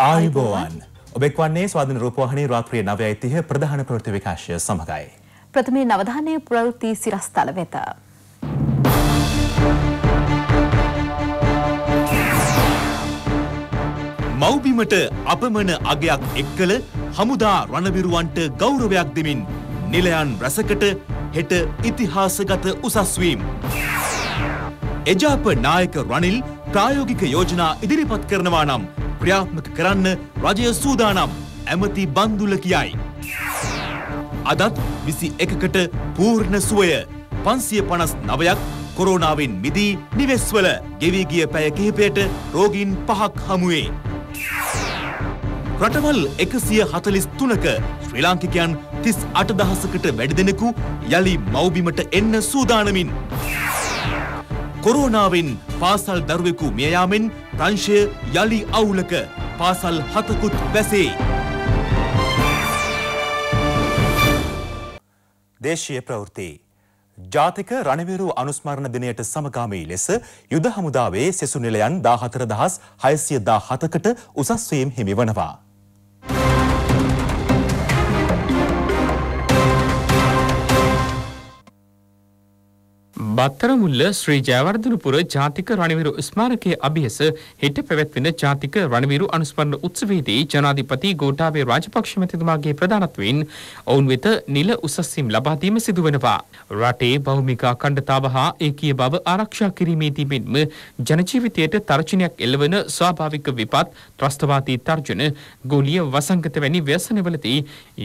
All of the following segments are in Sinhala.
ආයුබෝවන් ඔබෙක් වන්නේ ස්වාධන රූපවාහනී රාත්‍රිය නවය යිතිහ ප්‍රධාන ප්‍රෘති විකාශය සමඟයි. ප්‍රථමේ නවධානය ප්‍රවෘති සිරස්ථල වෙත. මව්බිමට අපමන අගයක් එක් කළ හමුදා රණවිරුවන්ට ගෞරවයක් දෙමින් නිලයන් රැසකට හෙට ඉතිහාසගත උසස්වීම්. එජාප නායක රනිල් ප්‍රායෝගික යෝජනා ඉදිරිපත් කරනවා නම් ක්‍රියාත්මක කරන්න රජය සූදානම් ඇමති බන්දුල කියයි. අදත් විසි එකකට පූර්ණ සුවය පන්සිය පනස් නවයක් කොරෝනාවෙන් මිදී නිවෙස්වල ගෙවී ගිය පැය කිහිපයට රෝගීන් පහක් හමුවේ. රටවල් එකසිය හතලිස් තුනක ශ්‍රී ලාංකිකයන් තිස් අටදහසකට වැඩි දෙනෙකු යළි මව්බිමට එන්න සූදානමින්. කොරෝනාවෙන් පාසල් දරුවෙකු මියයාමෙන් ප්‍රංශය යළි අවුලක පාසල් හතකුත් වැසේ. දේශීය ප්‍රවෘත්ති. ජාතික රණවිරු අනුස්මරණ දිනයට සමගාමී ලෙස යුද හමුදාවේ සෙසු නිලයන් 14000ස් 617කට උසස් වීම හිමි වනවා. බත්තරමුල්ල ශ්‍රී ජයවර්ධනපුර ජාතික රණවිරු ස්මාරකයේ අභියස හෙට පැවැත්වෙන ජාතික රණවිරු අනුස්මරණ උත්සවයේදී ජනාධිපති ගෝඨාභය රාජපක්ෂ මැතිතුමාගේ ප්‍රධානත්වයෙන් ඔවුන් වෙත නිල උසස්සිම් ලබා දීම සිදුවනවා. රටේ භෞමික අඛණ්ඩතාව හා ඒකීය බව ආරක්ෂා කිරීමේදී මෙන්ම ජනජීවිතයට තර්ජනයක් එල්ලවන ස්වාභාවික විපත්, ත්‍රස්තවාදී තර්ජන, ගෝලීය වසංගත වැනි ව්‍යසනවලදී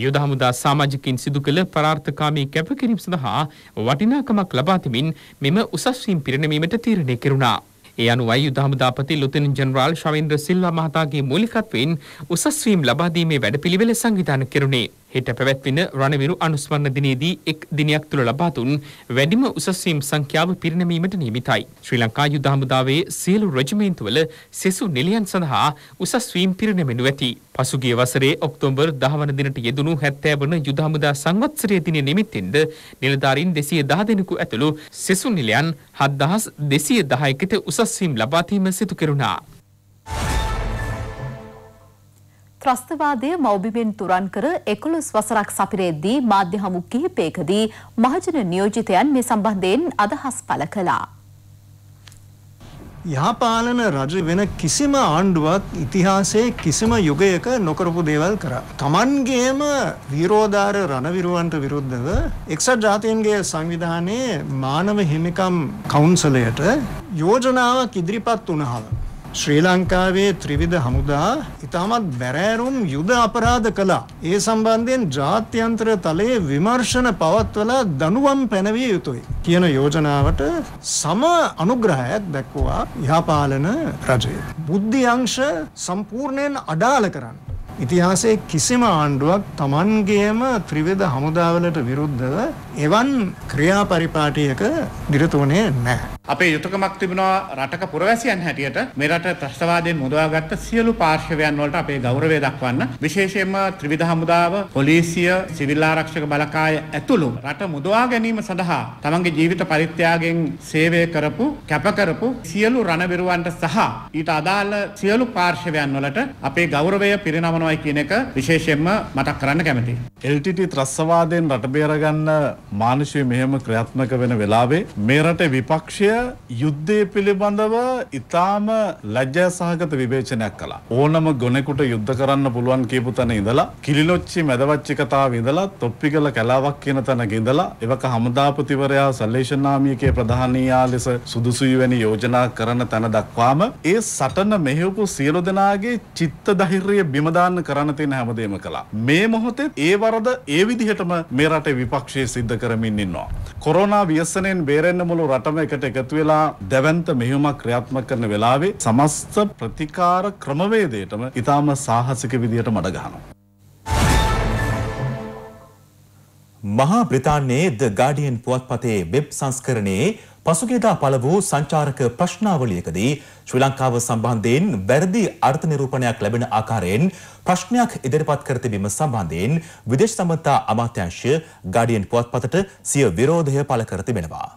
යුද හමුදා සමාජිකින් සිදු කළ පරාර්ථකාමී කැපකිරීම සඳහා වටිනාකමක් ලබා තිබෙන අනුවමින් මෙම උසස්හිම් පිරිනැමීමට තීරණය කෙරුණා. ඒ අනුවයි යුද හමුදාපති ලොතෙන් ජනරාල් ශවීන්ද්‍ර සිල්වා මහතාගේ මූලිකත්වයෙන් උසස්වීම් ලබාදීමේ වැඩපිළිවෙල සංවිධාන කෙරුණේ. හෙට පැවැත්වෙන රණවිරු අනුස්මරණ දිනයේදී එක් දිනයක් තුළ ලබා දුන් වැඩිම උසස් වීම් සංඛ්‍යාව පිරිනැමීමට නියමිතයි. ශ්‍රී ලංකා යුද හමුදාවේ සියලු රෙජිමේන්තුවල සෙසු නිලයන් සඳහා උසස් වීම් පිරිනැමෙනු ඇති. පසුගිය වසරේ ඔක්තෝබර් 10 වන දිනට යෙදුණු 70 වන යුද හමුදා සංවත්සරයේ දින නිමිත්තෙන්ද නිලධාරීන් 210 දෙනෙකු ඇතුළු සෙසු නිලයන් 7210කට උසස් වීම් ලබා දීම සිදු කෙරුණා. ත්‍රස්තවාදය මෞබිමෙන් තුරන් කර එකොළොස් වසරක් සපිරෙද්දී මාධ්‍ය හමු කිහිපයකදී මහජන නියෝජිතයන් මේ සම්බන්ධයෙන් අදහස් පළ කළා. යහපාලන රජ වෙන කිසිම ආණ්ඩුවක් ඉතිහාසයේ කිසිම යුගයක නොකරපු දේවල් කරා. තමන්ගේම විරෝධාර රණවිරුවන්ට විරුද්ධව එක්සත් ජාතීන්ගේ සංවිධානයේ මානව හිමිකම් කවුන්සලයට යෝජනාවක් ඉදිරිපත් වුණහම ශ්‍රී ලංකාවේ ත්‍රිවිධ හමුදා ඉතාමත් බැරෑරුම් යුද අපරාධ කළා. ඒ සම්බන්ධයෙන් ජාත්‍යන්තර තලයේ විමර්ශන පවත්වලා දනුවම් පැනවිය යුතුයි කියන යෝජනාවට සම අනුග්‍රහයක් දැක්වුවා යහපාලන රජය. බුද්ධි අංශ සම්පූර්ණයෙන් අඩාල කරන්න. ඉතිහාසයේ කිසිම ආණ්ඩුවක් තමන්ගේම ත්‍රිවිධ හමුදාවලට විරුද්ධව එවන් ක්‍රියාපරිපාටියක දිරතුනේ නැහැ. අපේ යුතුයකමක් තිබුණා රටක පුරවැසියන් හැටියට මේ රට ත්‍රස්තවාදයෙන් මුදවාගත්ත සියලු පාර්ශවයන් වලට අපේ ගෞරවය දක්වන්න විශේෂයෙන්ම ත්‍රිවිධ හමුදාව, පොලිසිය, සිවිල් ආරක්ෂක බලකාය ඇතුළු රට මුදවා ගැනීම සඳහා තමන්ගේ ජීවිත පරිත්‍යාගයෙන් සේවය කරපු, කැප කරපු සියලු රණවිරුවන්ට සහ ඊට අදාළ සියලු පාර්ශවයන් වලට අපේ ගෞරවය පිරිනමනවායි කියන එක විශේෂයෙන්ම මතක් කරන්න කැමතියි. LTT ත්‍රස්තවාදයෙන් රට බේරගන්න මානුෂය මෙහෙම ක්‍රියාත්මක වෙන වෙලාවේ මේ රටේ විපක්ෂය යුද්ධය පිළිබඳව ඉතාම ලැජ්ජා සහගත විවේචනයක් කළා. ඕනම ගොනෙකුට යුද්ධ කරන්න පුළුවන් කියපු තැන ඉඳලා කිලිලොච්චි මැදවච්චි කතාව ඉඳලා තොප්පිගල කලාවක් කියන තැනක ඉඳලා එවක හමුදාපතිවරයා සල්ලේෂන් නාමිකයේ ප්‍රධානීයා ලෙස සුදුසුයි වැනි යෝජනා කරන තැන දක්වාම ඒ සටන මෙහෙවපු සියලු දෙනාගේ චිත්ත ධෛර්යය බිම දාන්න කරන්න තියෙන හැමදේම කළා. මේ මොහොතේ ඒ වරද ඒ විදිහටම මේ රටේ විපක්ෂයේ සිද්ධ කරමින් ඉන්නවා. කොරෝනා ව්‍යසනයෙන් බේරෙන්න මුළු රටම එකට එකතු වෙලා දැවන්ත මෙහෙයුමක් ක්‍රියාත්මක කරන වෙලාවේ සමස්ත ප්‍රතිකාර ක්‍රමවේදයටම ඉතාම සාහසික විදියට මඩ ගහනවා. මහා බ්‍රිතාන්‍යයේ ද ගාඩියන් පුවත්පතේ වෙබ් සංස්කරණයේ පසුගියදා පළ වූ සංචාරක ප්‍රශ්නාවලියකදී ශ්‍රී ලංකාව සම්බන්ධයෙන් වැරදි අර්ථ නිරූපණයක් ලැබෙන ආකාරයෙන් ප්‍රශ්නයක් ඉදිරිපත් කර තිබීම සම්බන්ධයෙන් විදේශ සම්බන්ධතා අමාත්‍යාංශය ගාඩියන් පුවත්පතට සිය විරෝධය පළ කර තිබෙනවා.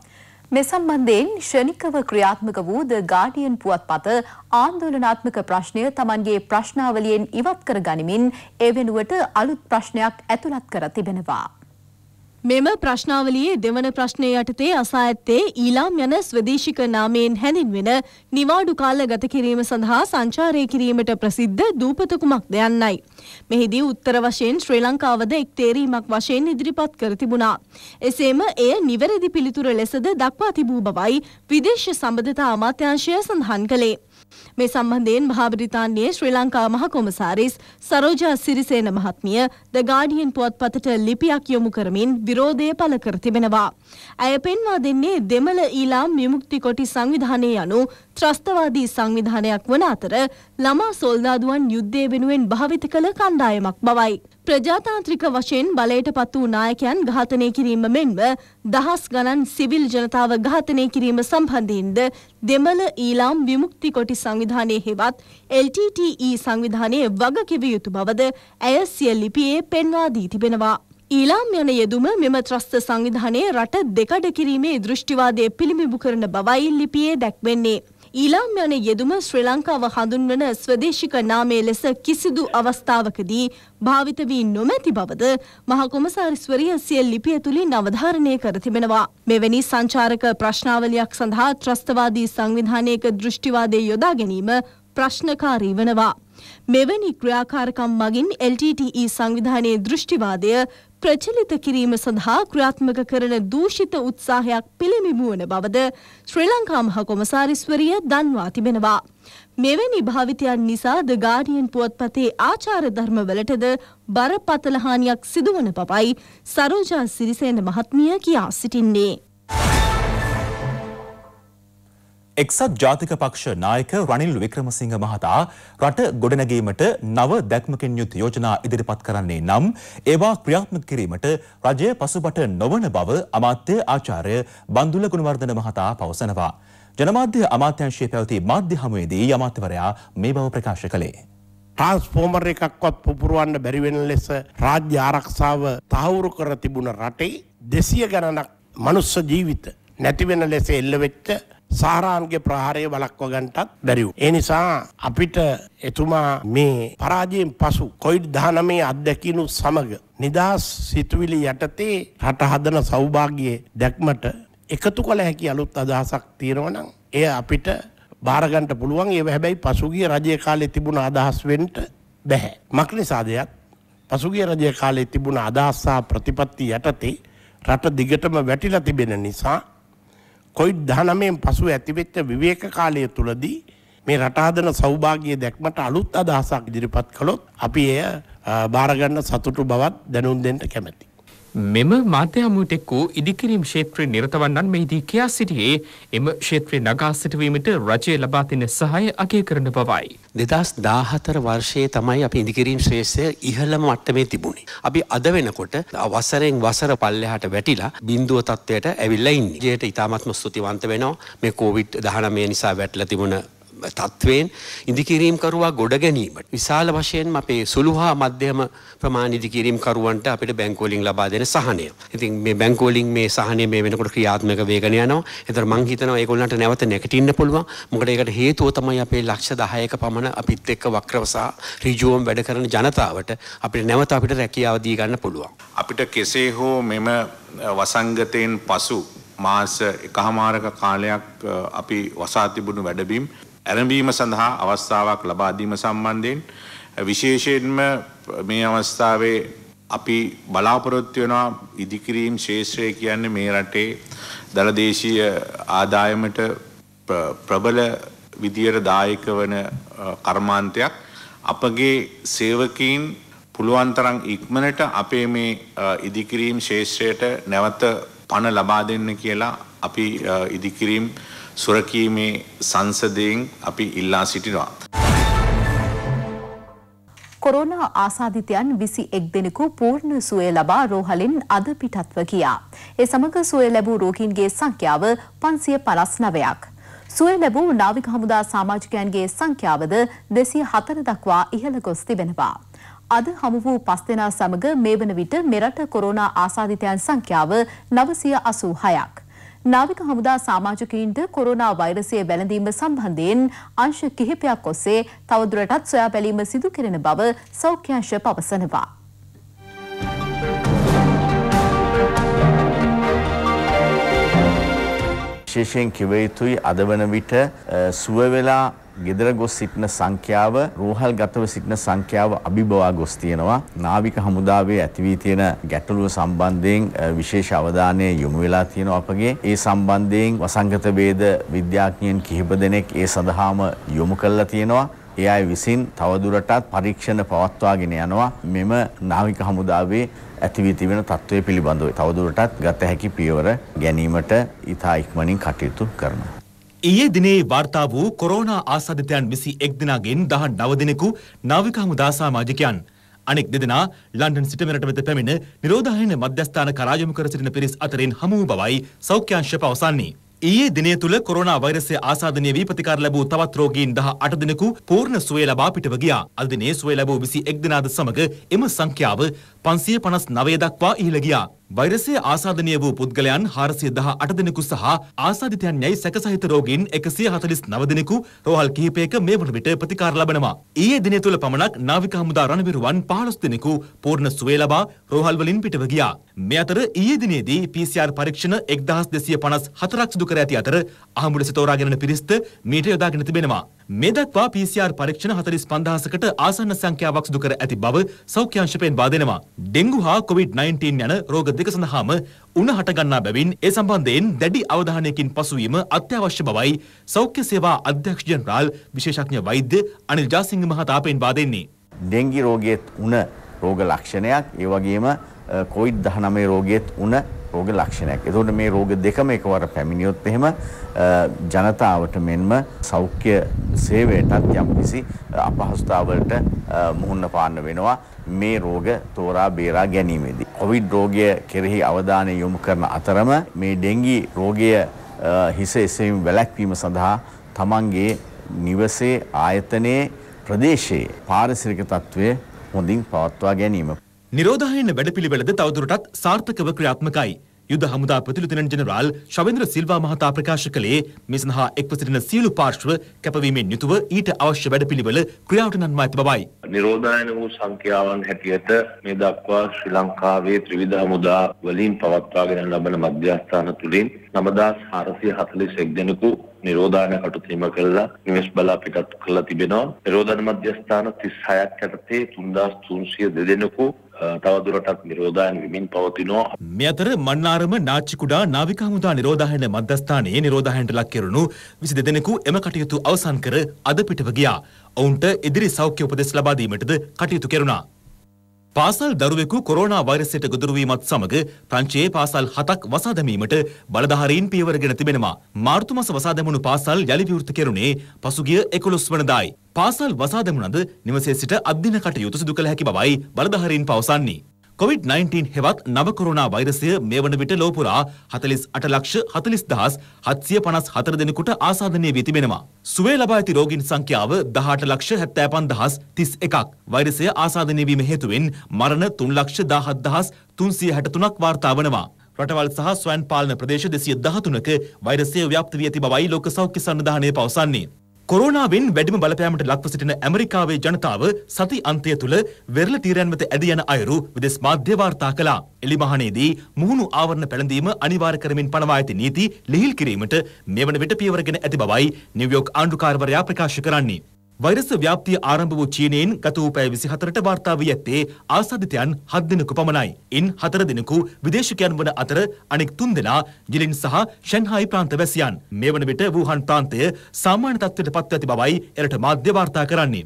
මේ සම්බන්ධයෙන් ශනිකව ක්‍රියාත්මක වූ ද ගාඩියන් පුවත්පත ආන්දෝලනාත්මක ප්‍රශ්නය තමන්ගේ ප්‍රශ්නාවලියෙන් ඉවත් කර ගනිමින් ඒ වෙනුවට අලුත් ප්‍රශ්නයක් ඇතුළත් කර තිබෙනවා. මෙම ප්‍රශ්නාවලියේ දෙවන ප්‍රශ්නය යටතේ අසා ඇත්තේ ඊලාම් යන ස්වදේශික නාමයෙන් හැඳින්වෙන නිවාඩු කාල ගත කිරීම සඳහා සංචාරය කිරීමට ප්‍රසිද්ධ දූපත කුමක්ද යන්නයි. මෙහිදී උත්තර වශයෙන් ශ්‍රී ලංකාවද එක් තේරීමක් වශයෙන් ඉදිරිපත් කර තිබුණා. එසේම එය නිවැරදි පිළිතුර ලෙසද දක්වා තිබූ බවයි විදේශ සම්බඳතා අමාත්‍යංශය සඳහන් කළේ. මේ සම්බන්ධයෙන් මහා බ්‍රිතාන්‍යයේ ශ්‍රී ලංකා මහ කොමසාරිස් සරෝජා සිරිසේන මහත්මිය ද ගාඩියන් පුවත්පතට ලිපියක් යොමු කරමින් විරෝධය පළ කර තිබෙනවා. ඇය පෙන්වා දෙන්නේ දෙමළ ඊලාම් විමුක්ති කොටි සංවිධානය යනු ත්‍රස්තවාදී සංවිධානයක් වන අතර ළමා සොල්දාදුවන් යුද්ධය වෙනුවෙන් භාවිත කළ කණ්ඩායමක් බවයි. ප්‍රජාතාන්ත්‍රික වශයෙන් බලයට පත් වූ නායකයන් ඝාතනය කිරීම මෙන්ම දහස් ගණන් සිවිල් ජනතාව ඝාතනය කිරීම සම්බන්ධයෙන්ද දෙමළ ඊලාම් විමුක්ති කොටි සංවිධානයේ හෙවත් LTTE සංවිධානයේ වගකිව යුතු බවද ඇය සිය ලිපියේ පෙන්වා දී තිබෙනවා. ඊලාම් යන යෙදුම මෙම ත්‍රස්ත සංවිධානයේ රට දෙකඩ කිරීමේ දෘෂ්ටිවාදය පිළිඹු කරන බවයි ලිපියේ දැක්වෙන්නේ. ඊලාම් යන යෙදුම ශ්‍රී ලංකාව හඳුන්වන ස්වදේශික නාමය ලෙස කිසිදු අවස්ථාවකදී භාවිත වී නොමැති බවද මහකොමසාරිස්වරිය සිය ලිපිය තුලින් අවධාරණය කර තිබෙනවා. මෙවැනි සංචාරක ප්‍රශ්නාවලියක් සඳහා ත්‍රස්තවාදී සංවිධානයක දෘෂ්ටිවාදය යොදා ගැනීම ප්‍රශ්නකාරී වනවා. මෙවැනි ක්‍රියාකාරකම් මගින් LTTE සංවිධානයේ දෘෂ්ටිවාදය ප්‍රචලිත කිරීම සඳහා ක්‍රියාත්මක කරන දූෂිත උත්සාහයක් පිළිමිමු වන බවද ශ්‍රී ලංකා මහ කොමසාරිස්වරිය දන්වා තිබෙනවා. මෙවැනි භාවිතයන් නිසා ද ගාඩියන් පුවත්පතේ ආචාර ධර්මවලටද බරපතල හානියක් සිදුවන බවයි සරෝජා සිරිසේන මහත්මිය කියා සිටින්නේ. එක්සත් ජාතික පක්ෂ නායක රනිල් වික්‍රමසිංහ මහතා රට ගොඩනැගීමට නව දැක්මකින් යුත් යෝජනා ඉදිරිපත් කරන්නේ නම් ඒවා ක්‍රියාත්මක කිරීමට රජය පසුබට නොවන බව අමාත්‍ය ආචාර්ය බන්දුල ගුණවර්ධන මහතා පවසනවා. ජනමාධ්‍ය අමාත්‍යංශයේ පැවති මාධ්‍ය හමුවේදී අමාත්‍යවරයා මේ බව ප්‍රකාශ කළේ. ට්‍රාන්ස්ෆෝර්මර් එකක්වත් පුපුරවන්න බැරි වෙන ලෙස රාජ්‍ය ආරක්ෂාව තහවුරු කර තිබුණ රටේ 200 ගණනක් මනුස්ස ජීවිත නැති වෙන ලෙස එල්ල වෙච්ච සාරාන්ගේ ප්‍රහාරය වලක්ව ගන්ටත් බැරිවූ. ඒ නිසා අපිට එතුමා මේ පරාජයෙන් පසු කොයිඩ් දානමේ අත්දැකිනු සමග. නිදහස් සිතුවිලි යටතේ රට හදන සෞභාගයේ දැක්මට එකතු කළ හැකි අලුත් අදහසක් තියෙනවනම් එය අපිට භාරගන්ට පුළුවන් ඒ හැබැයි පසුගිය රජය කාලෙ තිබුණ අදහස් වෙන්ට බැහැ. මක්නිසාදයක් පසුගිය රජය කාලෙ තිබුණ අදහස්සා ප්‍රතිපත්ති යටතේ රට දිගටම වැටිලා තිබෙන නිසා කොයිඩ් 19න් පසු ඇතිවෙච්ච විවේක කාලය තුලදී මේ රට හදන සෞභාග්‍ය දැක්මට අලුත් අදහසක් ඉදිරිපත් කළොත් අපි එය බාර ගන්න සතුටු බවත් දැනුම් දෙන්න කැමැතියි මෙම මාධ්‍යමුවට එක්වූ ඉදිකිරීම් ක්ෂේත්‍රය නිරතවන්නන් මෙහිදී කියා සිටියේ එම ක්ෂේත්‍රය නගා සිටුවීමට රජය ලබා දෙන සහය අගය කරන බවයි. දෙදස් දාහතර වර්ෂයේ තමයි අපි ඉදිකිරීම් ශ්‍රේෂය ඉහළම මට්ටමේ තිබුණේ. අපි අද වෙනකොට වසරෙන් වසර පල්ලෙහාට වැටිලා බින්දුව තත්ත්වයට ඇවිල්ලා ඉන්නේ. ජයට ඉතාමත්ම ස්තුතිවන්ත වෙනවා මේ කෝවිඩ් 19 නිසා වැටලා තිබුණ තත්ත්වයෙන් ඉදිකිරීම්කරවා ගොඩ ගැනීමට විශාල වශයෙන් අපේ සුළු හා මධ්‍යම ප්‍රමාණ ඉදිකිරීම්කරුවන්ට අපිට බැංකෝලින් ලබා දෙන සහනය. ඉතින් මේ බැංකෝලින් මේ සහනය මේ වෙනකොට ක්‍රියාත්මක වේගන යනවා. ඒතර මං හිතනවා ඒගොල්ලන්ට නැවත නැගිටින්න පුළුවන්. මොකද ඒකට හේතුව තමයි අපේ ලක්ෂ 10ක පමණ අපිත් එක්ක වක්‍රව සහ ඍජුවම වැඩ කරන ජනතාවට අපිට නැවත අපිට රැකියාව දී ගන්න පුළුවන්. අපිට කෙසේ හෝ මෙම වසංගතයෙන් පසු මාස එකහමාරක කාලයක් අපි වසා තිබුණු වැඩබිම් ඇරඹීම සඳහා අවස්ථාවක් ලබා දීම සම්බන්ධයෙන් විශේෂයෙන්ම මේ අවස්ථාවේ අපි බලාපොරොත්තු වෙනවා ඉදිකිරීම් ශේෂ්ත්‍රය කියන්නේ මේ රටේ දලදේශීය ආදායමට ප්‍රබල විදියට දායක වන කර්මාන්තයක් අපගේ සේවකීන් පුළුවන් තරම් ඉක්මනට අපේ මේ ඉදිකිරීම් ශේෂ්ත්‍රයට නැවත පණ ලබා දෙන්න කියලා අපි ඉදිකිරීම් සුරකීමේ සංසදයෙන් අපි ඉල්ලා සිටිනවා. කොරෝන ආසාධිතයන් විසි එක් දෙනෙකු පූර්ණ සුවය ලබා රෝහලින් අද පිටත්ව ගියා. ඒ සමඟ සුවය ලැබූ රෝගීන්ගේ සංඛ්‍යාව පන්සිය පලස් නවයක්. සුවය ලැබූ නාවික හමුදා සාමාජිකයන්ගේ සංඛ්‍යාවද දෙසිය හතර දක්වා ඉහළ ගොස් තිබෙනවා. අද හමු වූ පස් දෙනා සමග මේ වන විට මෙරට කොරෝනා ආසාධිතයන් සංඛ්‍යාව නවසිය අසූ හයක්. නාවික හමුදා සාමාජිකයින්ට කොරෝනා වෛරසය වැළඳීම සම්බන්ධයෙන් අංශ කිහිපයක් ඔස්සේ තවදුරටත් සොයා බැලීම සිදු කෙරෙන බව සෞඛ්‍යාංශ පවසනවා. විශේෂයෙන් කිව යුතුයි අද වන විට සුව වෙලා ගෙදර ගොස් සිටින සංඛ්‍යාව රෝහල් ගතව සිටින සංඛ්‍යාව අභිබවා ගොස් තියෙනවා. නාවික හමුදාවේ ඇතිවී තියෙන ගැටලුව සම්බන්ධයෙන් විශේෂ අවධානය යොමු වෙලා තියෙනවා අපගේ. ඒ සම්බන්ධයෙන් වසංගත වේද විද්‍යාඥයන් කිහිප දෙනෙක් ඒ සඳහාම යොමු කරලා තියෙනවා. ඒ අය විසින් තවදුරටත් පරීක්ෂණ පවත්වාගෙන යනවා මෙම නාවික හමුදාවේ ඇතිවී තිබෙන තත්ත්වය පිළිබඳව තවදුරටත් ගත හැකි පියවර ගැනීමට ඉතා ඉක්මනින් කටයුතු කරනවා. ඊයේ දිනේ වාර්තා වූ කොරෝනා ආසාදිතයන් 21 දෙනාගෙන් 19 දෙනෙකු නාවික හමුදා සමාජිකයන් අනෙක් දෙදෙනා ලන්ඩන් සිට මෙරට වෙත පැමිණ නිරෝධායන මධ්‍යස්ථාන කරා යොමු කර සිටින පිරිස් අතරින් හමු වූ බවයි සෞඛ්‍යාංශ පවසන්නේ. ඊයේ දිනය තුල කොරෝනා වෛරසය ආසාදනය වී ප්‍රතිකාර ලැබූ තවත් රෝගීන් 18 දෙනෙකු පූර්ණ සුවය ලබා පිටව ගියා. අද දිනේ සුවය ලැබූ 21 දෙනාද සමග එම සංඛ්‍යාව 559 දක්වා ඉහළ ගියා. වෛරසය ආසාධනය වූ පුද්ගලයන් හාරසිය දහ අට දෙනෙකු සහ ආසාධිතයන් යැයි සැකසහිත රෝගීන් එකසිය හතලිස් නව දෙනෙකු රෝහල් කිහිපයක මේ වන විට ප්‍රතිකාර ලබනවා. ඊයේ දිනය තුළ පමණක් නාවික හමුදා රණවිරුවන් පහළොස් දෙනෙකු පූර්ණ සුවේ ලබා රෝහල් වලින් පිටව ගියා. මේ අතර ඊයේ දිනේදී PCR පරීක්ෂණ එක්දහස් දෙසිය පනස් හතරක් සිදු කර ඇති අතර අහමුඩ සිතෝරාගෙනන පිරිස්ත මීට යොදාගෙන තිබෙනවා. මේ දක්වා PCR පරීක්ෂණ 45000කට ආසන්න සංඛ්‍යාවක් සිදු කර ඇති බව සෞඛ්‍ය අංශ පෙන්වා දෙනවා. ඩෙන්ගු හා COVID-19 යන රෝග දෙක සඳහාම උණ හටගන්නා බැවින් ඒ සම්බන්ධයෙන් දැඩි අවධානයකින් පසුවීම අත්‍යවශ්‍ය බවයි සෞඛ්‍ය සේවා අධ්‍යක්ෂ ජනරාල් විශේෂඥ වෛද්‍ය අනිල් ජාසිංහ මහතා පෙන්වා දෙන්නේ. ඩෙන්ගි රෝගයේ උණ රෝග ලක්ෂණයක් ඒ වගේම කොයිඩ් 19 රෝගියෙත් උන රෝග ලක්ෂණයක්. එතකොට මේ රෝග දෙකම එකවර පැමිණියොත් එහෙම ජනතාවට මෙන්ම සෞඛ්‍ය සේවයටත් යම්කිසි අපහසුතාවලට මුහුණ පාන්න වෙනවා මේ රෝග තෝරා බේරා ගැනීමේදී. කොවිඩ් රෝගය කෙරෙහි අවධානය යොමු කරන අතරම මේ ඩෙංගි රෝගය හිස එසවීම වැළැක්වීම සඳහා තමන්ගේ නිවසේ ආයතනයේ ප්‍රදේශයේ පාරිසරික තත්ත්වය හොඳින් පවත්වා ගැනීම නිරෝධායන වැඩපිළිවෙලද තවදුරටත් සාර්ථකව ක්‍රියාත්මකයි. යුද හමුදා ප්‍රතිලුතනන් ජෙනරාල් ශවෙන්ද්‍ර සිල්වා මහතා ප්‍රකාශ කළේ මේ සඳහා එක්ව සිටින සියලු පාර්ශ්ව කැපවීමෙන් යුතුව ඊට අවශ්‍ය වැඩපිළිවෙල ක්‍රියාවට නන්වා ඇති බවයි. නිරෝධායන වූ සංඛ්‍යාවන් හැටියට මේ දක්වා ශ්‍රී ලංකාවේ ත්‍රිවිධ හමුදා වලින් පවත්වාගෙන ලබන මධ්‍යස්ථාන තුලින් 9441 දෙනෙකු නිරෝධායන කටුතීම කළා නිවෙස් බලා පිටත් කළා තිබෙනවා. නිරෝධායන මධ්‍යස්ථාන 36ක් යටතේ 3302 දෙනෙකු තවදුරටත් නිරෝධායන වෙමින් පවතිනවා. මේ අතර මන්නාරම නාච්චිකුඩා නාවික හමුදා නිරෝධායන මධ්‍යස්ථානයේ නිරෝධායනට ලක් කෙරුණු 22 දෙනෙකු එම කටයුතු අවසන් කර අද පිටව ගියා. ඔවුන්ට ඉදිරි සෞඛ්‍ය උපදෙස් ලබා දීමටද කටයුතු කෙරුණා. පාසල් දරුවෙකු කොරෝනා වෛරසයට ගොදුරුවීමත් සමග ප්‍රංශයේ පාසල් හතක් වසා දැමීමට බලධාරීන් පියවරගෙන තිබෙනවා. මාර්තු මස වසා දැමුණු පාසල් යළි විවෘත කෙරුණේ පසුගිය 11 වනදායි. පාසල් වසා දැමුණද නිවසේ සිට අධ්‍යන කටයුතු සිදු කළ හැකි බවයි බලධාරීන් පවසන්නේ. කොවිD-19 හෙවත් නව කොරෝනා වෛරසය මේ වන විට ලොව පුරා 48 ලක්ෂ 40754 දෙනෙකුට ආසාදනය වී තිබෙනවා. සුවය ලබා ඇති රෝගීන් සංඛ්‍යාව 18 ලක්ෂ 75031ක්. වෛරසය ආසාදනය වීම හේතුවෙන් මරණ 3 ලක්ෂ 17363ක් වාර්තා වනවා. රටවල් සහ ස්වයන් පාලන ප්‍රදේශ 213ක වෛරසය ව්‍යාප්ත වී ඇති බවයි ලෝක සෞඛ්‍ය සන්නිධානය පවසන්නේ. කොරෝනාවෙන් වැඩිම බලපෑමට ලක්ව සිටින ඇමරිකාවේ ජනතාව සති අන්තය තුළ වෙරළ තීරයන් වෙත ඇද යන අයුරු විදෙස් මාධ්‍ය වාර්තා කළා. එලිමහනේදී මුහුණු ආවරණ පැළඳීම අනිවාර්ය කරමින් පනවා ඇති නීති ලිහිල් කිරීමට මෙවන විට පියවර ගෙන ඇති බවයි නිව්යෝක් ආණ්ඩුකාරවරයා ප්‍රකාශ කරන්නේ. වෛරස ව්‍යාප්තිය ආරම්භ වූ චීනයෙන් ගත වූ පැය 24ට වාර්තා වී ඇත්තේ ආසාදිතයන් 7 දෙනෙකු පමණයි. ඉන් 4 දෙනෙකු විදේශිකයන් වන අතර අනෙක් 3 දෙනා ජිලින් සහ ෂැන්හායි ප්‍රාන්ත වැසියන්. මේ වන විට වූහන් ප්‍රාන්තය සාමාන්‍ය තත්ත්වයට පත්ව ඇති බවයි එරට මාධ්‍ය වාර්තා කරන්නේ.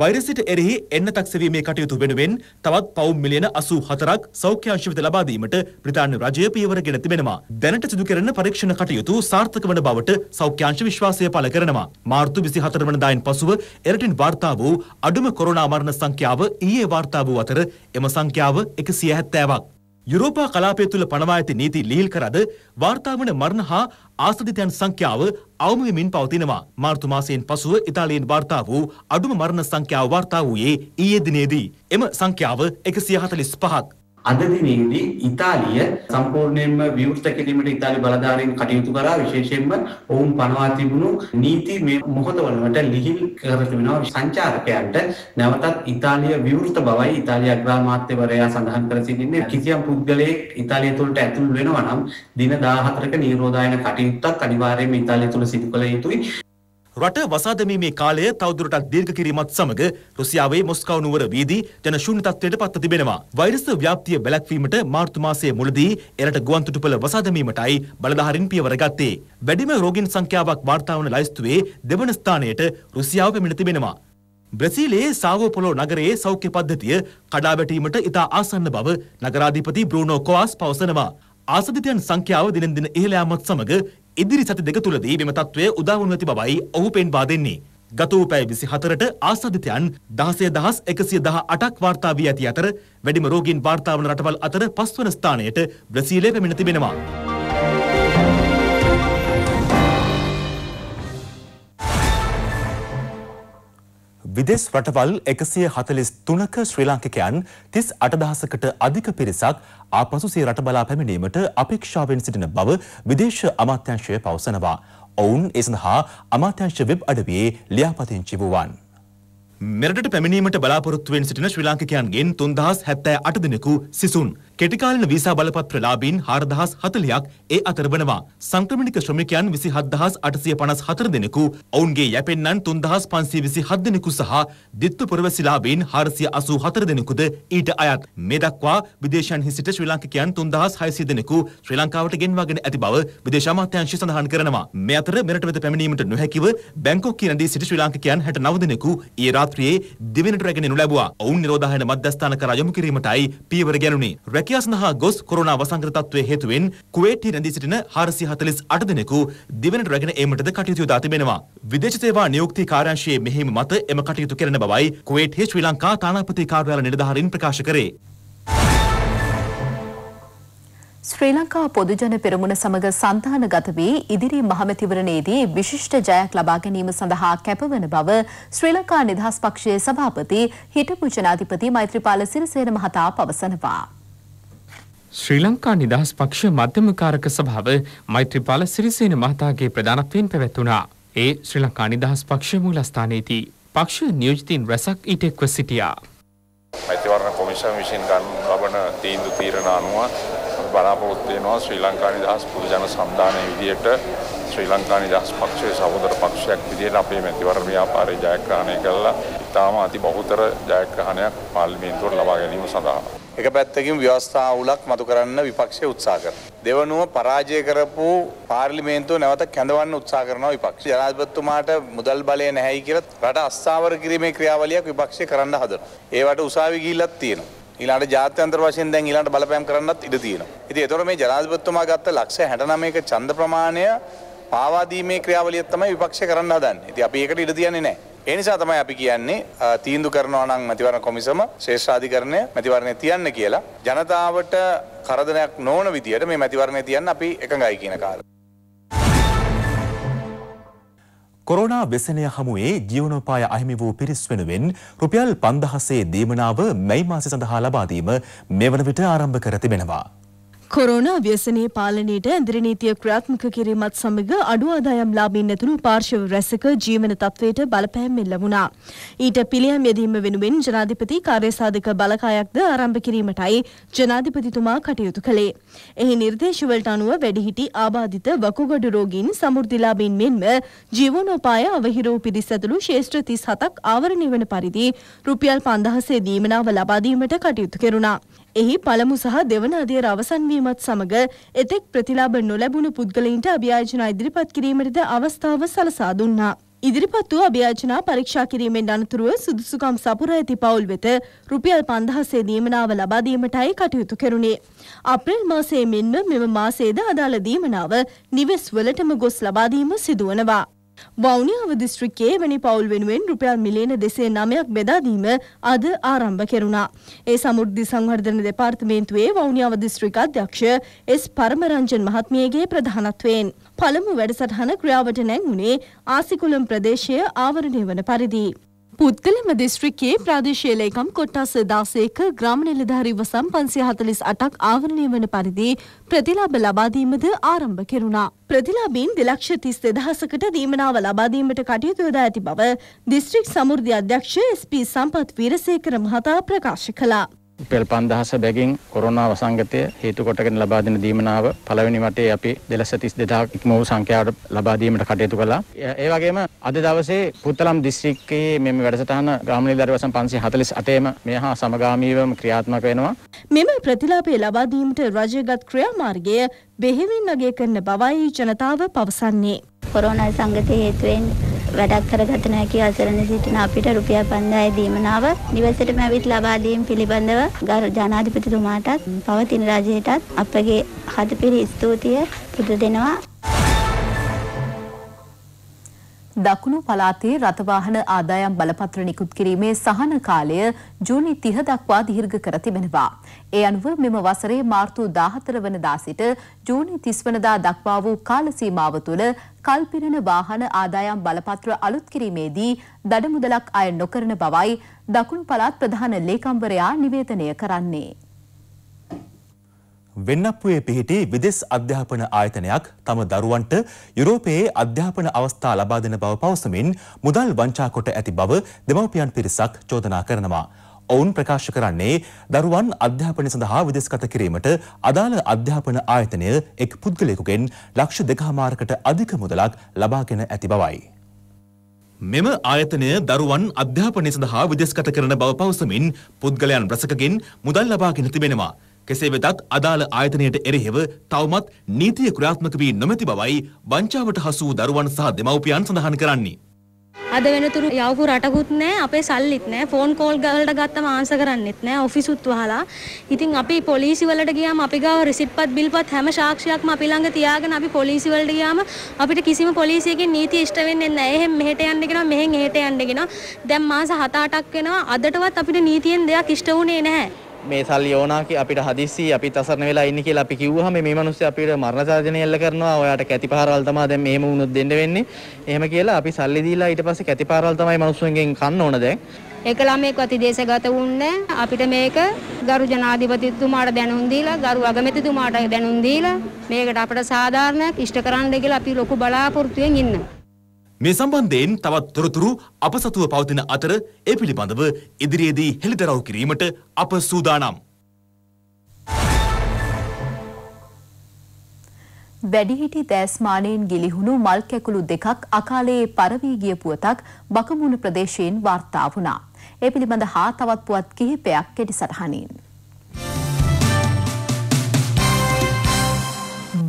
වෛරසයට එරෙහි එන්නතක්සවීමේ කටයුතු වෙනුවෙන් තවත් පවුම් මිලියන 84ක් සෞඛ්‍ය අංශ වෙත ලබා දීමට බ්‍රිතාන්‍ය රජය පියවර ගෙන තිබෙනවා. දැනට සිදු කරන පරීක්ෂණ කටයුතු සාර්ථක වන බවට සෞඛ්‍ය අංශ විශ්වාසය පළ කරනවා. මාර්තු 24 වනදායින් පසුව එරටින් වාර්තා වූ අඩුම කොරෝනා මරණ සංඛ්‍යාව ඊයේ වාර්තා වූ අතර එම සංඛ්‍යාව 170ක්. යුරෝපා කලාපය තුළ පනවා ඇති නීති ලීල් කරද වාර්තාාවන මරණ හා ආස්ථිතයන් සංඛ්‍යාව අවමයමින් පවතිනවා. මාර්තුමාසයෙන් පසුව ඉතාලයෙන් වාර්තා වූ අඩුම මරණ සංඛ්‍යාව වාර්තා වූයේ ඊයේ දිනේදී. එම සංඛ්‍යාව එකසිය හතලිස් පහත්. අද දිනේදී ඉතාලිය සම්පූර්ණයෙන්ම විවෘත කිරීමට ඉතාලි බලධාරීන් කටයුතු කරා විශේෂයෙන්ම ඔවුන් පනවා තිබුණු නීති මේ මොහොතවලට ලිහිල් කරට වෙනවා සංචාරකයන්ට නැවතත් ඉතාලිය විවෘත බවයි ඉතාලි අග්‍රාමාත්‍යවරයා සඳහන් කර සිටින්නේ කිසියම් පුද්ගලයෙක් ඉතාලිය තුළට ඇතුළු වෙනවා නම් දින 14ක නිරෝධායන කටයුත්තක් අනිවාර්යයෙන්ම ඉතාලිය තුළ සිදු කළ යුතුයි රට වසාදමීමේ කාලය තවදුරටත් දීර්ඝ කිරීමත් සමග රුසියාවේ මොස්කව් නුවර වීදී ජන ශූන්‍ය තත්ත්වයට පත්ව තිබෙනවා. වෛරස් ව්‍යාප්තිය වැළැක්වීමට මාර්තු මාසයේ මුලදී එරට ගුවන්තොටුපළ වසාදමීමටයි බලධාරීන් පියවර ගත්තේ. වැඩිම රෝගීන් සංඛ්‍යාවක් වාර්තා වන ලයිස්තුවේ දෙවන ස්ථානයට රුසියාව පැමිණ තිබෙනවා. බ්‍රසීලයේ සාවෝපොලෝ නගරයේ සෞඛ්‍ය පද්ධතිය කඩා වැටීමට ඉතා ආසන්න බව නගරාධිපති බ්‍රූනෝ කොවාස් පවසනවා. ආසදිතයන් සංඛ්‍යාව දිනෙන් දින ඉහළ යාමත් සමග ඉදිරි සති දෙක තුළදී මෙම තත්ත්වය උදාවනු ඇති බවයි ඔහු පෙන්වා දෙන්නේ. ගත වූ පැය 24ට ආසාදිතයන් 16118ක් වාර්තා වී ඇති අතර වැඩිම රෝගීන් වාර්තා වන රටවල් අතර පස්වන ස්ථානයට බ්‍රසීලය පැමිණ තිබෙනවා. විදෙස් රටවල් එකසිය හතලිස් තුනක ශ්‍රී ලාංකිකයන් තිස් අටදහසකට අධික පිරිසක් ආපසුසේ රට බලා පැමිණීමට අපේක්ෂාවෙන් සිටින බව විදේශ අමාත්‍යංශය පවසනවා. ඔවුන් ඒ සඳහා අමාත්‍යංශ වෙබ් අඩවියේ ලියාපදිංචි වූවන්. මෙරටට පැමිණීමට බලාපොරොත්තුවෙන් සිටින ශ්‍රී ලාංකිකයන්ගෙන් තුන්දහස් හැත්තෑ අට දෙනෙකු සිසුන් කෙටිකාලන වීසා බලපත්‍ර ලාභීන් 4040ක් ඒ අතර වනවා. සංක්‍රමණික ශ්‍රමිකයන් 27854 දෙනෙකු, ඔවුන්ගේ යැපෙන්නන් 3527 දෙනෙකු සහ දිත්තු පුරවැසිලාභීන් 484 දෙනෙකුද ඊට අයත්. මේ දක්වා විදේශයන්හි සිට ශ්‍රී ලාංකිකයන් 3600 දෙනෙකු ශ්‍රී ලංකාවට ගෙන්වාගෙන ඇති බව විදේශ අමාත්‍යාංශය සඳහන් කරනවා. මේ අතර මෙරට වෙත පැමිණීමට නොහැකිව බැංකොක්හි රැඳී සිටි ශ්‍රී ලාංකිකයන් 69 දෙනෙකු ඊ රාත්‍රියේ දිවෙනට රැගෙන එනු ලැබුවා. ඔවුන් නිරෝධායන මධ්‍යස්ථාන කරා යොමු කිරීමටයි පියවර ගැනුණේ. රැකියා සඳහා ගොස් කොරෝනා වසංගත තත්ත්වය හේතුවෙන් කුවේට්හි රැඳී සිටින 448 දෙනෙකු දිවෙනට රැගෙන ඒමටද කටයුතු යොදා තිබෙනවා. විදේශ සේවා නියුක්ති කාර්යාංශයේ මෙහෙම මත එම කටයුතු කරන බවයි කුවේට්හි ශ්‍රී ලංකා තානාපති කාර්යාල නිලධාරීන් ප්‍රකාශ කරේ. ශ්‍රී ලංකා පොදුජන පෙරමුණ සමග සන්ධානගත වී ඉදිරි මහමැතිවරණයේදී විශිෂ්ට ජයක් ලබා ගැනීම සඳහා කැපවන බව ශ්‍රී ලංකා නිදහස් පක්ෂයේ සභාපති හිටපු ජනාධිපති මෛත්‍රීපාල සිරිසේන මහතා පවසනවා. ශ්‍රී ලංකා නිදහස් පක්ෂ මධ්‍යමකාරක සභාව මෛත්‍රීපාල සිරිසේන මහතාගේ ප්‍රධානත්වයෙන් පැවැත්වුණා. ඒ ශ්‍රී ලංකා නිදහස් පක්ෂ මූලස්ථානයේදී පක්ෂ නියෝජිතින් රැසක් ඊටෙක්ව සිටියා. මෛත්‍රීවරණ කොමිෂන් විසින් ගන්න ලබන තීන්දුව තීරණ අනුව බලාපොරොත්තු වෙනවා ශ්‍රී ලංකා නිදහස් පොදු ජන සම්දානය විදියට ශ්‍රී ලංකා නිදහස් පක්ෂයේ සහෝදර පක්ෂයක් විදියට අපේ මැතිවරණ ව්‍යාපාරය ජයග්‍රහණය කළා. ඊටාම අති බහුතර ජයග්‍රහණයක් පාර්ලිමේන්තුවට ලබා ගැනීම සඳහා එක පැත්තකින් ව්‍යවස්ථාවුලක් මතු කරන්න විපක්ෂය උත්සා කර. දෙවනුව පරාජය කරපු පාර්ලිමේන්තුව නැවත කැඳවන්න උත්සා කරනවා විපක්ෂ ජනාධිපතිතුමාට මුදල් බලය නැහැයි කියලා රට අස්ථාවර කිරීමේ ක්‍රියාවලියක් විපක්ෂය කරන්න හදනවා. ඒවට උසාවි ගිහිල්ලක් තියෙනවා. ඊළඟට ජාත්‍යන්තර වශයෙන් දැන් ඊළඟට බලපෑම් කරන්නත් ඉඩ තියෙනවා. ඉතින් ඒතකොට මේ ජනාධිපතිතුමා ගත්ත ලක්ෂ 69ක ඡන්ද ප්‍රමාණය පාවා දීමේ ක්‍රියාවලිය තමයි විපක්ෂය කරන්න හදන්නේ. ඉතින් අපි ඒකට ඉඩ තියන්නේ නැහැ. එනිසා තමයි අපි කියන්නේ තීන්දු කරනවා නම් මැතිවරණ කොමිසම ශේෂ්ඨාධිකරණය මැතිවරණේ තියන්න කියලා ජනතාවට කරදරයක් නොවන විදියට මේ මැතිවරණේ තියන්න අපි එකඟයි කියන කාරණා. කොරෝනා ව්‍යසනය හමුවේ ජීවනෝපාය අහිමි වූ පිරිස් වෙනුවෙන් රුපියල් 5000ේ දීමනාව මැයි මාසය සඳහා ලබා දීම මෙවන විට ආරම්භ කර තිබෙනවා. කොරෝනා ව්‍යසනයේ පාලනයට ඇඳිරි නීතිය ක්‍රියාත්මක කිරීමත් සමග අඩු ආදායම් ලාභීන් ඇතුළු පාර්ශව රැසක ජීවන තත්වයට බලපෑම් එල්ල වුණා. ඊට පිළියම් යෙදීම වෙනුවෙන් ජනාධිපති කාර්යසාධක බලකායක්ද ආරම්භ කිරීමටයි ජනාධිපතිතුමා කටයුතු කළේ. එහි නිර්දේශවලට අනුව වැඩිහිටි ආබාධිත වකුගඩු රෝගීන් සමෘද්ධිලාභීන් මෙන්ම ජීවනෝපාය අවහිරූ පිරිස ඇතුළු ශේෂ්ත්‍ර 37ක් ආවරණය වන පරිදි රුපියල් 5000 දීමනාව ලබා දීමට කටයුතු කෙරුණා. එහි පළමු සහ දෙවන අදියර අවසන් වීමත් සමග එතෙක් ප්‍රතිලාභ නොලැබුණු පුද්ගලයින්ට අභියාචනා ඉදිරිපත් කිරීමටද අවස්ථාව සලසා දුන්නා. ඉදිරිපත් වූ අභියාචනා පරීක්ෂා කිරීමෙන් අනතුරුව සුදුසුකම් සපුර ඇති පවුල් වෙත රුපියල් 5000 දීමනාව ලබා දීමටයි කටයුතු කෙරුණේ. අප්‍රේල් මාසයේ මෙන්ම මෙම මාසයේද අදාළ දීමනාව නිවෙස් වලටම ගොස් ලබා දීම සිදුවනවා. වෞනියාව දිස්ත්‍රික්කයේ වැනි පවුල් වෙනුවෙන් රුපියල් මිලියන දෙසේ නමයක් බෙදාදීම අද ආරම්භ කෙරුණා. ඒ සමෘද්ධි සංවර්ධන දෙපාර්තමේන්තුවේ වෞනියාව දිස්ත්‍රික් අධ්‍යක්ෂ එස් පරමරංජන් මහත්මියගේ ප්‍රධානත්වයෙන් පළමු වැඩසටහන ක්‍රියාවට නැංවුණේ ආසිකුලම් ප්‍රදේශය ආවරණය වන පරිදි. පුද්ගලම දිස්ත්‍රිකයේ ප්‍රාදේශීය ලේකම් කොට්ටාස 16ක ග්‍රාම නිලධාරීව සම් 548ක් ආවරණය වන පරිදි ප්‍රතිලාභ ලබා දීමද ආරම්භ කෙරුණා. ප්‍රතිලාභීන් 232000කට දීමනාව ලබා දීමට කටයුතු යොදා ඇති බව දිස්ත්‍රික් සමෘද්ධි අධ්‍යක්ෂ එස්.පී. සම්පත් වීරසේකර මහතා ප්‍රකාශ කළා. පෙල් පන්දහස බැගින් කොරෝනා වසංගතය හේතු කොටගෙන ලබා දෙන දීමනාව පළවෙනි වටේ අපි දෙලස 32000 ඉක්ම වූ සංඛ්‍යාවට ලබා දීමට කටයුතු කළා. ඒ වගේම අද දවසේ පුත්තලම් දිස්ත්‍රික්කයේ මෙම වැඩසටහන ගාමණීදාර වසන් 548ම මේ හා සමගාමීවම ක්‍රියාත්මක වෙනවා. මෙම ප්‍රතිලාභය ලබා දීමට රජයේගත් ක්‍රියාමාර්ගය බෙහෙවින් අගය කරන බවයි ජනතාව පවසන්නේ. කොරෝනා සංගතය හේතුවෙන් වැඩක් කරගත නොහැකි අසරණ සිටින අපිට රුපියල් 5000 දීමනාව නිවසේටම ඇවිත් ලබා දීම පිළිබඳව ජනාධිපතිතුමාටත් පවතින රජයටත් අපගේ හදපිරි ස්තුතිය පුද දෙනවා. දකුණු පළාතේ රථවාහන ආදායම් බලපත්‍ර නිකුත් කිරීමේ සහන කාලය ජූනි 30 දක්වා දීර්ඝ කර තිබෙනවා. ඒ අනුව මෙම වසරේ මාර්තු 14 වනදා සිට ජූනි 30 වනදා දක්වා වූ කාල සීමාව තුළ කල්පිරණ වාහන ආදායම් බලපත්‍ර අලුත් කිරීමේදී දඩ මුදලක් අය නොකරන බවයි දකුණු පළාත් ප්‍රධාන ලේකම්වරයා නිවේදනය කරන්නේ. වෙන්නප්පුවේ පිහිටි විදෙස් අධ්‍යාපන ආයතනයක් තම දරුවන්ට යුරෝපයේ අධ්‍යාපන අවස්ථා ලබා දෙන බව පවසමින් මුදල් වංචා කොට ඇති බව දෙමව්පියන් පිරිසක් චෝදනා කරනවා. ඔවුන් ප්‍රකාශ කරන්නේ දරුවන් අධ්‍යාපනය සඳහා විදෙස්ගත කිරීමට අදාළ අධ්‍යාපන ආයතනය එක් පුද්ගලයෙකුගෙන් ලක්ෂ දෙකහමාරකට අධික මුදලක් ලබාගෙන ඇති බවයි. මෙම ආයතනය දරුවන් අධ්‍යාපනය සඳහා විදෙස්ගත කරන බව පවසමින් පුද්ගලයන් රසකගෙන් මුදල් ලබාගෙන තිබෙනවා. කෙසේ වෙතත් අදාළ ආයතනයට එරෙහිව තවමත් නීතිය ක්‍රියාත්මක වී නොමැති බවයි වංචාවට හසු වූ දරුවන් සහ දෙමව්පියන් සඳහන් කරන්නේ. අද වෙනතුරු යවපු රටකුත් නෑ අපේ සල්ලිත් නෑ ෆෝන් කෝල් ගලට ගත්තම ආන්ස කරන්නෙත් නෑ ඔෆිසුත් වහලා ඉතින් අපි පොලිසි වලට ගියාම අපි ගාව රිසිට්පත් බිල්පත් හැම සාක්ෂියක්ම අපි ළඟ තියාගෙන අපි පොලිසි වලට ගියාම අපිට කිසිම පොලිසියකින් නීති ඉෂ්ට වෙන්නේ නැහැ එහෙන් මෙහෙට යන්න කියනවා මෙහෙන් එහෙට යන්න කියනවා දැන් මාස 7-8ක් වෙනවා අදටවත් අපිට නීතියෙන් දෙයක් ඉෂ්ට වුණේ නැහැ මේ සල්ලි ඕනාකි අපිට හදිස්සි අපි තසරණ වෙලා ඉන්න කියලා අපි කිව්වහම මේ මිනිස්සු අපිට මරණ ශාසනය එල්ල කරනවා ඔයාට කැතිපාරවල් තමයි දැන් මෙහෙම වුණොත් දෙන්න වෙන්නේ එහෙම කියලා අපි සල්ලි දීලා ඊට පස්සේ කැතිපාරවල් තමයි මිනිස්සුන්ගෙන් කන්න ඕන දැන් ඒක ළමෙක් අතිදේශගත වුන්නේ අපිට මේක ගරු ජනාධිපතිතුමාට දැනුම් දීලා ගරු අගමැතිතුමාට දැනුම් දීලා මේකට අපිට සාධාරණයක් ඉෂ්ට කරන්න කියලා අපි ලොකු බලාපොරොත්තුවෙන් ඉන්නවා මේ සම්බන්ධයෙන් තවත් තොරතුරු අප සතුව පවතින අතර ඒ පිළිබඳව ඉදිරියේදී හෙළිදරව් කිරීමට අප සූදානම්. වැඩිහිටි දෑස්මානයෙන් ගිලිහුණු මල් කැකුළු දෙකක් අකාලයේ පරවී ගිය පුවතක් බකමුණු ප්‍රදේශයෙන් වාර්තා වුණා. ඒ පිළිබඳ හා තවත් පුවත් කිහිපයක් කෙටි සටහනින්.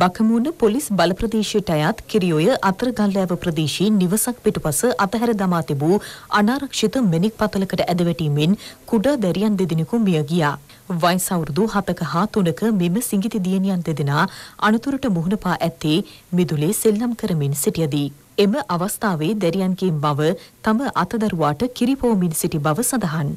බකමුණ පොලිස් බල ප්‍රදේශයට අයත් කිරියොය අතරගල්ලෑව ප්‍රදේශයේ නිවසක් පිටුපස අතහැර දමා තිබූ අනාරක්ෂිත මෙනික් පතලකට ඇදවැටීමෙන් කුඩා දැරියන් දෙදෙනෙකු මිය ගියා. වයස අවුරුදු 7ක හා 3ක මෙම සිඟිති දියණියන් දෙදෙනා අනතුරට මුහුණ පා ඇත්තේ මිදුලේ සෙල්ලම් කරමින් සිටියදී. එම අවස්ථාවේ දැරියන්ගේ බව තම අතදරුවාට කිරිපෝමින් සිටි බව සඳහන්.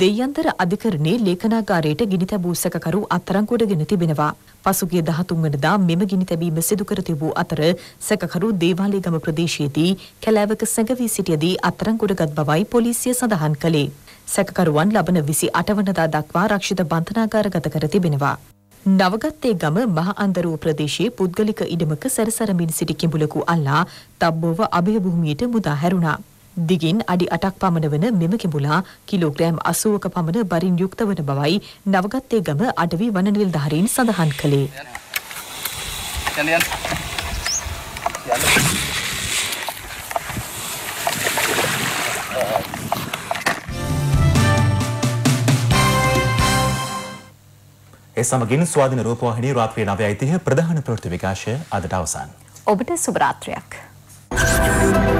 දෙයන්තර අධිකරණයේ ලේඛනාගාරයට ගිනි තැබූ සැකකරු අත්අඩංගුවට ගෙන තිබෙනවා. පසුගිය 13 වෙනිදා මෙම ගිනි තැබීම සිදු කර තිබූ අතර සැකකරු දේවාලේගම ප්‍රදේශයේදී කැලෑවක සැඟවී සිටියදී අත්අඩංගුවටගත් බවයි පොලිසිය සඳහන් කළේ. සැකකරුවන් ලබන 28 වෙනිදා දක්වා ආරක්ෂිත බන්ධනාගාරගත කර තිබෙනවා. නවගත්තේ ගම මහ අන්දරුව ප්‍රදේශයේ පුද්ගලික ඉඩමක සැරසරමින් සිටි කිඹුලකු අල්ලා තබ්බෝව අභය භූමියට මුදා හැරුණා. දිගින් අඩි 8ක් පමණ වන මෙම කිඹුලා කිලෝග්‍රෑම් 80ක පමණ බරින් යුක්ත වන බවයි නවගත්තේ ගම අඩවි වන නිලධාරීන් සඳහන් කළේ. ඒ සමගින් ස්වාධින රූපවාහිනී රාත්‍රී 9:30 ප්‍රධාන ප්‍රවෘත්ති විකාශය අදට අවසන්. ඔබට සුබ රාත්‍රියක්. Thank you.